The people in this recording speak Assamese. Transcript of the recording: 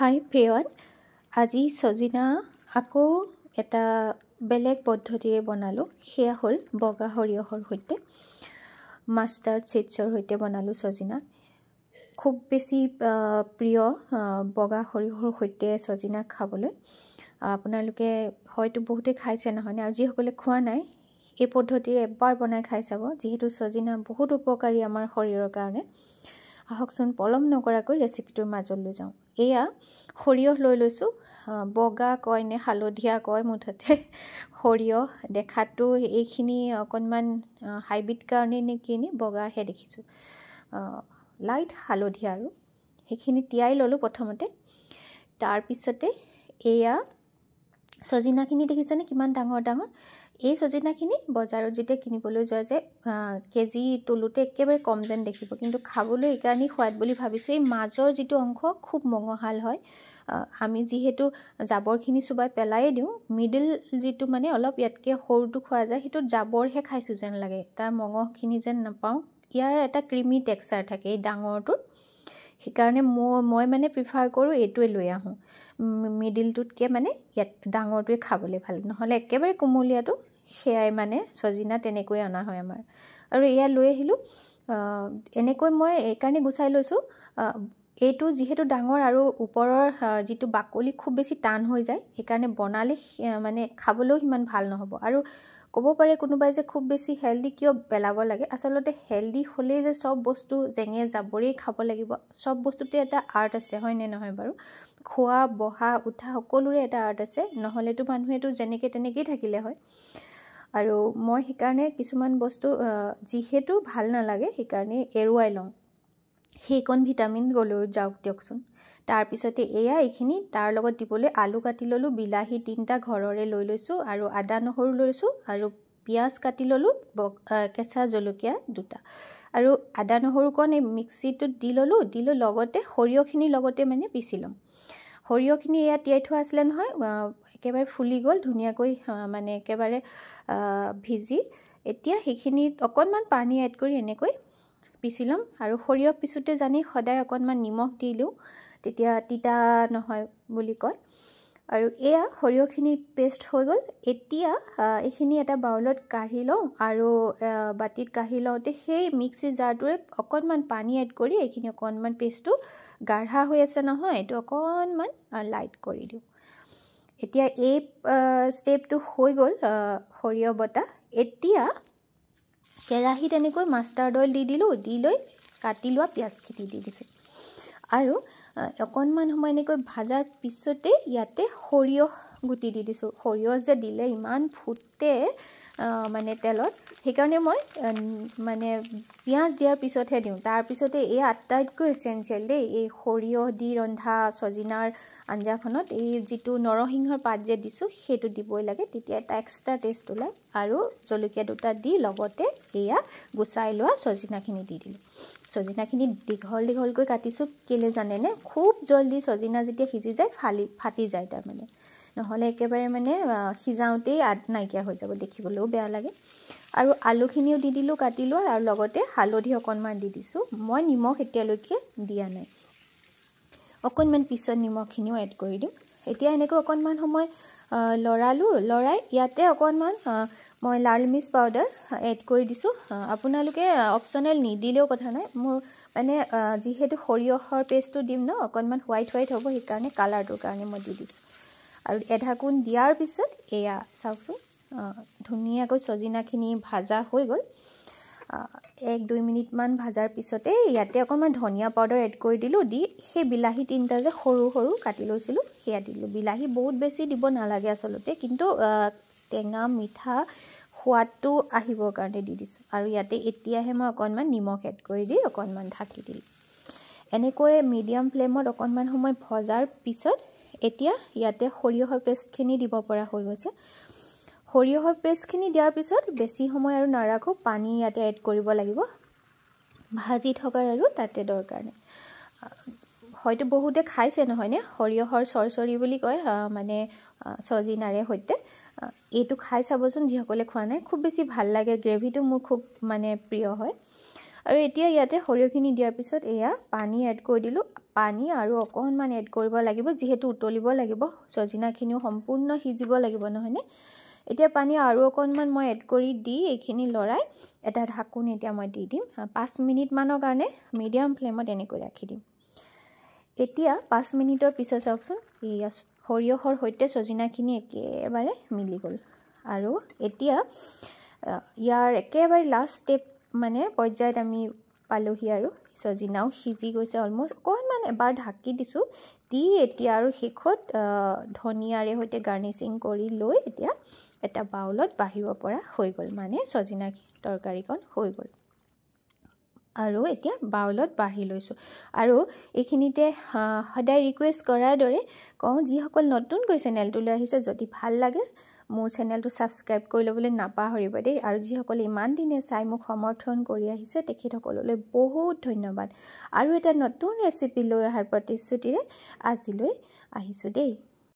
হাই প্ৰিয়ত আজি ছজিনা আকৌ এটা বেলেগ পদ্ধতিৰে বনালোঁ সেয়া হ'ল বগা সৰিয়হৰ সৈতে মাষ্টাৰ্ড চিটছৰ সৈতে বনালোঁ ছজিনা খুব বেছি প্ৰিয় বগা সৰিয়হৰ সৈতে ছজিনা খাবলৈ আপোনালোকে হয়তো বহুতে খাইছে নহয়নে আৰু যিসকলে খোৱা নাই এই পদ্ধতিৰে এবাৰ বনাই খাই চাব যিহেতু ছজিনা বহুত উপকাৰী আমাৰ শৰীৰৰ কাৰণে আহকচোন পলম নকৰাকৈ ৰেচিপিটোৰ মাজলৈ যাওঁ এয়া সৰিয়হ লৈ লৈছোঁ বগা কয় নে হালধীয়া কয় মুঠতে সৰিয়হ দেখাতো এইখিনি অকণমান হাইব্ৰিড কাৰণে নে কি নে বগাহে দেখিছোঁ লাইট হালধীয়া আৰু সেইখিনি তিয়াই ল'লোঁ প্ৰথমতে তাৰপিছতে এয়া চজিনাখিনি দেখিছেনে কিমান ডাঙৰ ডাঙৰ এই চজিনাখিনি বজাৰত যেতিয়া কিনিবলৈ যোৱা যে কেজি তোলোতে একেবাৰে কম যেন দেখিব কিন্তু খাবলৈ এইকাৰণেই সোৱাদ বুলি ভাবিছোঁ এই মাজৰ যিটো অংশ খুব মঙহাল হয় আমি যিহেতু জাবৰখিনি চুবাই পেলাই দিওঁ মিডিল যিটো মানে অলপ ইয়াতকৈ সৰুটো খোৱা যায় সেইটোত জাবৰহে খাইছোঁ যেন লাগে তাৰ মঙহখিনি যেন নাপাওঁ ইয়াৰ এটা ক্ৰিমি টেক্সাৰ থাকে এই ডাঙৰটোৰ সেইকাৰণে মই মানে প্ৰিফাৰ কৰোঁ এইটোৱে লৈ আহোঁ মিডিলটোতকৈ মানে ইয়াত ডাঙৰটোৱে খাবলৈ ভাল নহ'লে একেবাৰে কোমলীয়াটো সেয়াই মানে চজিনা তেনেকৈ অনা হয় আমাৰ আৰু এয়া লৈ আহিলোঁ এনেকৈ মই এইকাৰণে গুচাই লৈছোঁ এইটো যিহেতু ডাঙৰ আৰু ওপৰৰ যিটো বাকলি খুব বেছি টান হৈ যায় সেইকাৰণে বনালে মানে খাবলৈও সিমান ভাল নহ'ব আৰু ক'ব পাৰে কোনোবাই যে খুব বেছি হেল্ডি কিয় পেলাব লাগে আচলতে হেল্ডি হ'লেই যে চব বস্তু জেঙে জাবৰেই খাব লাগিব চব বস্তুতে এটা আৰ্ট আছে হয়নে নহয় বাৰু খোৱা বহা উঠা সকলোৰে এটা আৰ্ট আছে নহ'লেতো মানুহেতো যেনেকৈ তেনেকেই থাকিলে হয় আৰু মই সেইকাৰণে কিছুমান বস্তু যিহেতু ভাল নালাগে সেইকাৰণে এৰুৱাই লওঁ সেইকণ ভিটামিন গ'লেও যাওক দিয়কচোন তাৰপিছতে এয়া এইখিনি তাৰ লগত দিবলৈ আলু কাটি ল'লোঁ বিলাহী তিনিটা ঘৰৰে লৈ লৈছোঁ আৰু আদা নহৰু লৈ লৈছোঁ আৰু পিঁয়াজ কাটি ল'লোঁ ব কেঁচা জলকীয়া দুটা আৰু আদা নহৰুকণ এই মিক্সিটোত দি ল'লোঁ দি লৈ লগতে সৰিয়হখিনিৰ লগতে মানে পিচি ল'ম সৰিয়হখিনি এয়া তিয়াই থোৱা আছিলে নহয় একেবাৰে ফুলি গ'ল ধুনীয়াকৈ মানে একেবাৰে ভিজি এতিয়া সেইখিনিত অকণমান পানী এড কৰি এনেকৈ পিচি ল'ম আৰু সৰিয়হ পিছোঁতে জানি সদায় অকণমান নিমখ দি লওঁ তেতিয়া তিতা নহয় বুলি কয় আৰু এয়া সৰিয়হখিনি পেষ্ট হৈ গ'ল এতিয়া এইখিনি এটা বাউলত কাঢ়ি লওঁ আৰু বাতিত কাঢ়ি লওঁতে সেই মিক্সি জাৰটোৰে অকণমান পানী এড কৰি এইখিনি অকণমান পেষ্টটো গাঢ়া হৈ আছে নহয় এইটো অকণমান লাইট কৰি দিওঁ এতিয়া এই ষ্টেপটো হৈ গ'ল সৰিয়হ বটা এতিয়া কেৰাহীত এনেকৈ মাষ্টাৰ্ড অইল দি দিলোঁ দি লৈ কাটি লোৱা পিঁয়াজখিনি দি দিছোঁ আৰু অকণমান সময় এনেকৈ ভজাৰ পিছতে ইয়াতে সৰিয়হ গুটি দি দিছোঁ সৰিয়হ যে দিলে ইমান ফুটে মানে তেলত সেইকাৰণে মই মানে পিঁয়াজ দিয়াৰ পিছতহে দিওঁ তাৰপিছতে এই আটাইতকৈ এচেঞ্চিয়েল দেই এই সৰিয়হ দি ৰন্ধা চজিনাৰ আঞ্জাখনত এই যিটো নৰসিংহৰ পাত যে দিছোঁ সেইটো দিবই লাগে তেতিয়া এটা এক্সট্ৰা টেষ্ট ওলায় আৰু জলকীয়া দুটা দি লগতে এয়া গুচাই লোৱা চজিনাখিনি দি দিলোঁ চজিনাখিনি দীঘল দীঘলকৈ কাটিছোঁ কেলে জানেনে খুব জলদি চজিনা যেতিয়া সিজি যায় ফালি ফাটি যায় তাৰমানে নহ'লে একেবাৰে মানে সিজাওঁতেই আদ নাইকিয়া হৈ যাব দেখিবলৈও বেয়া লাগে আৰু আলুখিনিও দি দিলোঁ কাটি লোৱা আৰু লগতে হালধি অকণমান দি দিছোঁ মই নিমখ এতিয়ালৈকে দিয়া নাই অকণমান পিছত নিমখখিনিও এড কৰি দিম এতিয়া এনেকৈ অকণমান সময় লৰালোঁ লৰাই ইয়াতে অকণমান মই লাল মিৰ্চ পাউডাৰ এড কৰি দিছোঁ আপোনালোকে অপশ্যনেল নিদিলেও কথা নাই মোৰ মানে যিহেতু সৰিয়হৰ পেষ্টটো দিম ন অকণমান হোৱাইট হোৱাইট হ'ব সেইকাৰণে কালাৰটোৰ কাৰণে মই দি দিছোঁ আৰু এঢাকোণ দিয়াৰ পিছত এয়া চাওকচোন ধুনীয়াকৈ চজিনাখিনি ভাজা হৈ গ'ল এক দুই মিনিটমান ভাজাৰ পিছতে ইয়াতে অকণমান ধনিয়া পাউডাৰ এড কৰি দিলোঁ দি সেই বিলাহী তিনিটা যে সৰু সৰু কাটি লৈছিলোঁ সেয়া দিলোঁ বিলাহী বহুত বেছি দিব নালাগে আচলতে কিন্তু টেঙা মিঠা সোৱাদটো আহিবৰ কাৰণে দি দিছোঁ আৰু ইয়াতে এতিয়াহে মই অকণমান নিমখ এড কৰি দি অকণমান ঢাকি দিলোঁ এনেকৈ মিডিয়াম ফ্লেমত অকণমান সময় ভজাৰ পিছত এতিয়া ইয়াতে সৰিয়হৰ পেষ্টখিনি দিব পৰা হৈ গৈছে সৰিয়হৰ পেষ্টখিনি দিয়াৰ পিছত বেছি সময় আৰু নাৰাখোঁ পানী ইয়াতে এড কৰিব লাগিব ভাজি থকাৰ আৰু তাতে দৰকাৰ নাই হয়তো বহুতে খাইছে নহয়নে সৰিয়হৰ চৰচৰি বুলি কয় মানে চজিনাৰে সৈতে এইটো খাই চাবচোন যিসকলে খোৱা নাই খুব বেছি ভাল লাগে গ্ৰেভিটো মোৰ খুব মানে প্ৰিয় হয় আৰু এতিয়া ইয়াতে সৰিয়হখিনি দিয়াৰ পিছত এয়া পানী এড কৰি দিলোঁ পানী আৰু অকণমান এড কৰিব লাগিব যিহেতু উতলিব লাগিব চজিনাখিনিও সম্পূৰ্ণ সিজিব লাগিব নহয়নে এতিয়া পানী আৰু অকণমান মই এড কৰি দি এইখিনি লৰাই এটা ঢাকোন এতিয়া মই দি দিম পাঁচ মিনিটমানৰ কাৰণে মিডিয়াম ফ্লেমত এনেকৈ ৰাখি দিম এতিয়া পাঁচ মিনিটৰ পিছত চাওকচোন এয়া সৰিয়হৰ সৈতে চজিনাখিনি একেবাৰে মিলি গ'ল আৰু এতিয়া ইয়াৰ একেবাৰে লাষ্ট ষ্টেপ মানে পৰ্যায়ত আমি পালোহি আৰু চজিনাও সিজি গৈছে অলমষ্ট অকণমান এবাৰ ঢাকি দিছোঁ দি এতিয়া আৰু শেষত ধনিয়াৰে সৈতে গাৰ্নিচিং কৰি লৈ এতিয়া এটা বাউলত বাঢ়িব পৰা হৈ গ'ল মানে চজিনা তৰকাৰীকণ হৈ গ'ল আৰু এতিয়া বাউলত বাঢ়ি লৈছোঁ আৰু এইখিনিতে সদায় ৰিকুৱেষ্ট কৰাৰ দৰে কওঁ যিসকল নতুনকৈ চেনেলটো লৈ আহিছে যদি ভাল লাগে মোৰ চেনেলটো ছাবস্ক্ৰাইব কৰি ল'বলৈ নাপাহৰিব দেই আৰু যিসকলে ইমান দিনে চাই মোক সমৰ্থন কৰি আহিছে তেখেতসকললৈ বহুত ধন্যবাদ আৰু এটা নতুন ৰেচিপি লৈ অহাৰ প্ৰতিশ্ৰুতিৰে আজিলৈ আহিছোঁ দেই